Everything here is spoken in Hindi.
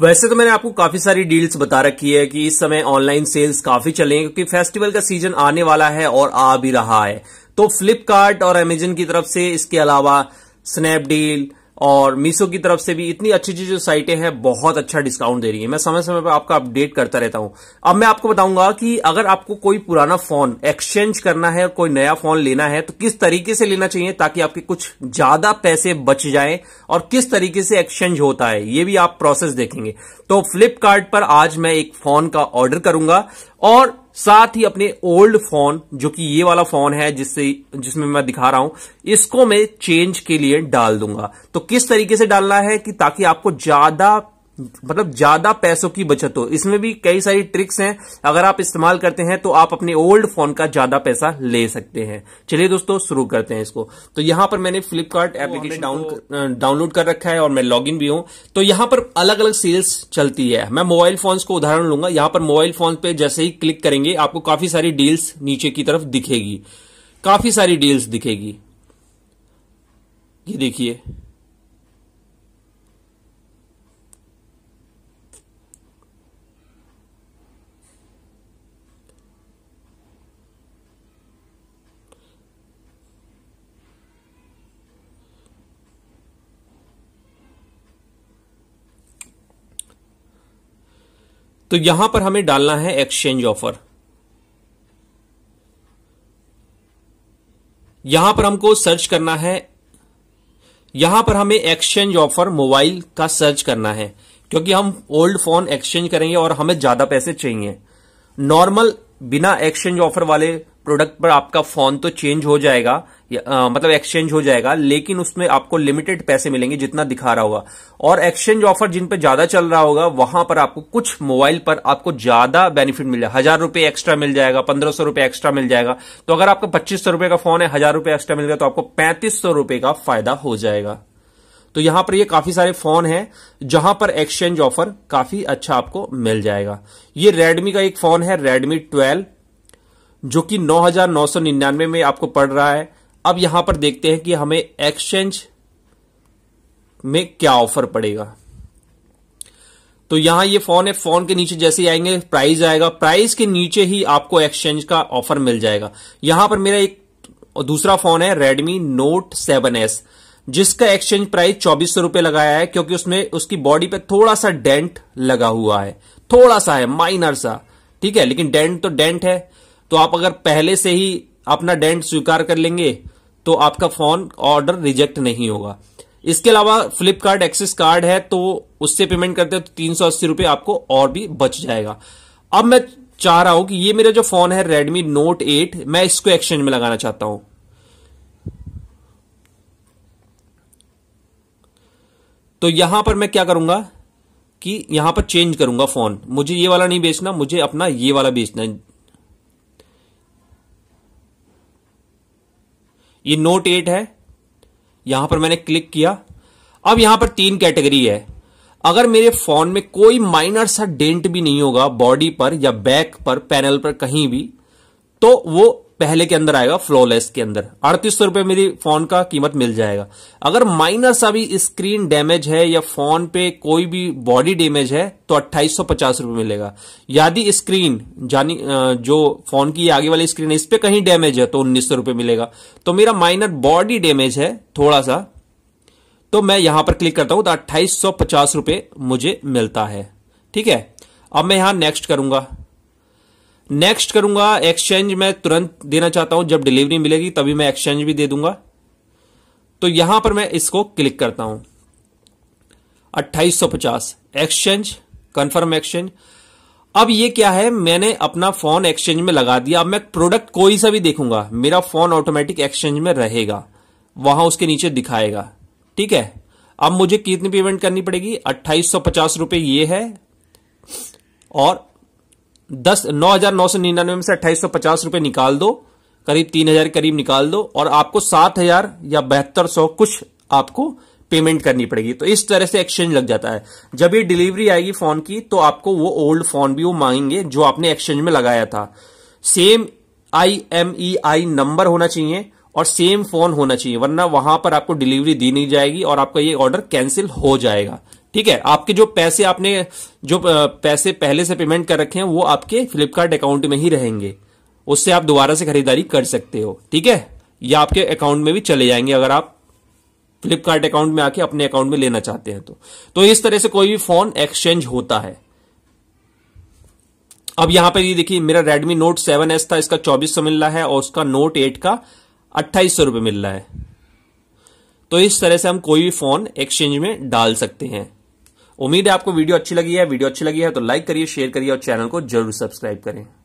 वैसे तो मैंने आपको काफी सारी डील्स बता रखी है कि इस समय ऑनलाइन सेल्स काफी चले हैं क्योंकि फेस्टिवल का सीजन आने वाला है और आ भी रहा है तो फ्लिपकार्ट और अमेजन की तरफ से इसके अलावा स्नैपडील और मीशो की तरफ से भी इतनी अच्छी अच्छी जो साइटें हैं बहुत अच्छा डिस्काउंट दे रही है मैं समय समय पर आपका अपडेट करता रहता हूं अब मैं आपको बताऊंगा कि अगर आपको कोई पुराना फोन एक्सचेंज करना है कोई नया फोन लेना है तो किस तरीके से लेना चाहिए ताकि आपके कुछ ज्यादा पैसे बच जाए और किस तरीके से एक्सचेंज होता है ये भी आप प्रोसेस देखेंगे तो फ्लिपकार्ट पर आज मैं एक फोन का ऑर्डर करूंगा और साथ ही अपने ओल्ड फोन जो कि ये वाला फोन है जिससे जिसमें मैं दिखा रहा हूं इसको मैं चेंज के लिए डाल दूंगा तो किस तरीके से डालना है कि ताकि आपको ज्यादा मतलब ज्यादा पैसों की बचत हो इसमें भी कई सारी ट्रिक्स हैं अगर आप इस्तेमाल करते हैं तो आप अपने ओल्ड फोन का ज्यादा पैसा ले सकते हैं चलिए दोस्तों शुरू करते हैं इसको तो यहां पर मैंने फ्लिपकार्ट एप्लीकेशन डाउन डाउनलोड कर रखा है और मैं लॉग भी हूं तो यहां पर अलग अलग सेल्स चलती है मैं मोबाइल फोन को उदाहरण लूंगा यहां पर मोबाइल फोन पे जैसे ही क्लिक करेंगे आपको काफी सारी डील्स नीचे की तरफ दिखेगी काफी सारी डील्स दिखेगी ये देखिए तो यहां पर हमें डालना है एक्सचेंज ऑफर यहां पर हमको सर्च करना है यहां पर हमें एक्सचेंज ऑफर मोबाइल का सर्च करना है क्योंकि हम ओल्ड फोन एक्सचेंज करेंगे और हमें ज्यादा पैसे चाहिए नॉर्मल बिना एक्सचेंज ऑफर वाले प्रोडक्ट पर आपका फोन तो चेंज हो जाएगा आ, मतलब एक्सचेंज हो जाएगा लेकिन उसमें आपको लिमिटेड पैसे मिलेंगे जितना दिखा रहा होगा और एक्सचेंज ऑफर जिन पर ज्यादा चल रहा होगा वहां पर आपको कुछ मोबाइल पर आपको ज्यादा बेनिफिट मिल जाएगा हजार रुपये एक्स्ट्रा मिल जाएगा पंद्रह सौ रुपये एक्स्ट्रा मिल जाएगा तो अगर आपका पच्चीस सौ रुपये का फोन है हजार रुपये एक्स्ट्रा मिल गया तो आपको पैंतीस सौ रुपये का फायदा हो जाएगा तो यहां पर ये काफी सारे फोन हैं जहां पर एक्सचेंज ऑफर काफी अच्छा आपको मिल जाएगा ये रेडमी का एक फोन है रेडमी ट्वेल्व जो कि 9,999 में आपको पड़ रहा है अब यहां पर देखते हैं कि हमें एक्सचेंज में क्या ऑफर पड़ेगा तो यहां ये फोन है फोन के नीचे जैसे ही आएंगे प्राइस आएगा प्राइस के नीचे ही आपको एक्सचेंज का ऑफर मिल जाएगा यहां पर मेरा एक दूसरा फोन है रेडमी नोट सेवन एस जिसका एक्सचेंज प्राइस चौबीस सौ रुपए लगाया है क्योंकि उसमें उसकी बॉडी पे थोड़ा सा डेंट लगा हुआ है थोड़ा सा है माइनर सा ठीक है लेकिन डेंट तो डेंट है तो आप अगर पहले से ही अपना डेंट स्वीकार कर लेंगे तो आपका फोन ऑर्डर रिजेक्ट नहीं होगा इसके अलावा फ्लिपकार्ट एक्सिस कार्ड है तो उससे पेमेंट करते हो तो तीन सौ अस्सी रुपये आपको और भी बच जाएगा अब मैं चाह रहा हूं कि ये मेरा जो फोन है रेडमी नोट एट मैं इसको एक्सचेंज में लगाना चाहता हूं तो यहां पर मैं क्या करूंगा कि यहां पर चेंज करूंगा फोन मुझे ये वाला नहीं बेचना मुझे अपना ये वाला बेचना है ये नोट एट है यहां पर मैंने क्लिक किया अब यहां पर तीन कैटेगरी है अगर मेरे फोन में कोई माइनर सा डेंट भी नहीं होगा बॉडी पर या बैक पर पैनल पर कहीं भी तो वो पहले के अंदर आएगा फ्लॉलेस के अंदर अड़तीस सौ रुपए मेरी फोन का कीमत मिल जाएगा अगर माइनर सा भी स्क्रीन डैमेज है या फोन पे कोई भी बॉडी डैमेज है तो अट्ठाईस सौ पचास रुपए मिलेगा यदि स्क्रीन जानी जो फोन की आगे वाली स्क्रीन है इस पर कहीं डैमेज है तो उन्नीस सौ रुपए मिलेगा तो मेरा माइनर बॉडी डैमेज है थोड़ा सा तो मैं यहां पर क्लिक करता हूं तो अट्ठाईस सौ पचास रुपए मुझे मिलता है ठीक है अब मैं यहां नेक्स्ट करूंगा नेक्स्ट करूंगा एक्सचेंज मैं तुरंत देना चाहता हूं जब डिलीवरी मिलेगी तभी मैं एक्सचेंज भी दे दूंगा तो यहां पर मैं इसको क्लिक करता हूं 2850 एक्सचेंज कंफर्म एक्सचेंज अब ये क्या है मैंने अपना फोन एक्सचेंज में लगा दिया अब मैं प्रोडक्ट कोई सा भी देखूंगा मेरा फोन ऑटोमेटिक एक्सचेंज में रहेगा वहां उसके नीचे दिखाएगा ठीक है अब मुझे कितनी पेमेंट करनी पड़ेगी अट्ठाईस सौ पचास रुपये ये है और दस नौ हजार नौ सौ निन्यानवे में से अट्ठाईस सौ पचास रुपए निकाल दो करीब तीन हजार करीब निकाल दो और आपको सात हजार या बहत्तर सौ कुछ आपको पेमेंट करनी पड़ेगी तो इस तरह से एक्सचेंज लग जाता है जब ये डिलीवरी आएगी फोन की तो आपको वो ओल्ड फोन भी वो मांगेंगे जो आपने एक्सचेंज में लगाया था same I M E I number होना चाहिए और सेम फोन होना चाहिए वरना वहां पर आपको डिलीवरी दी नहीं जाएगी और आपका ये ऑर्डर कैंसिल हो जाएगा ठीक है आपके जो पैसे आपने जो पैसे पहले से पेमेंट कर रखे हैं वो आपके फ्लिपकार्ट अकाउंट में ही रहेंगे उससे आप दोबारा से खरीदारी कर सकते हो ठीक है या आपके अकाउंट में भी चले जाएंगे अगर आप फ्लिपकार्ट अकाउंट में आके अपने अकाउंट में लेना चाहते हैं तो तो इस तरह से कोई भी फोन एक्सचेंज होता है अब यहां पर ये देखिए मेरा Redmi Note 7s था इसका 2400 मिल रहा है और उसका Note 8 का अट्ठाईस सौ रुपये मिल रहा है तो इस तरह से हम कोई भी फोन एक्सचेंज में डाल सकते हैं उम्मीद है आपको वीडियो अच्छी लगी है वीडियो अच्छी लगी है तो लाइक करिए शेयर करिए और चैनल को जरूर सब्सक्राइब करें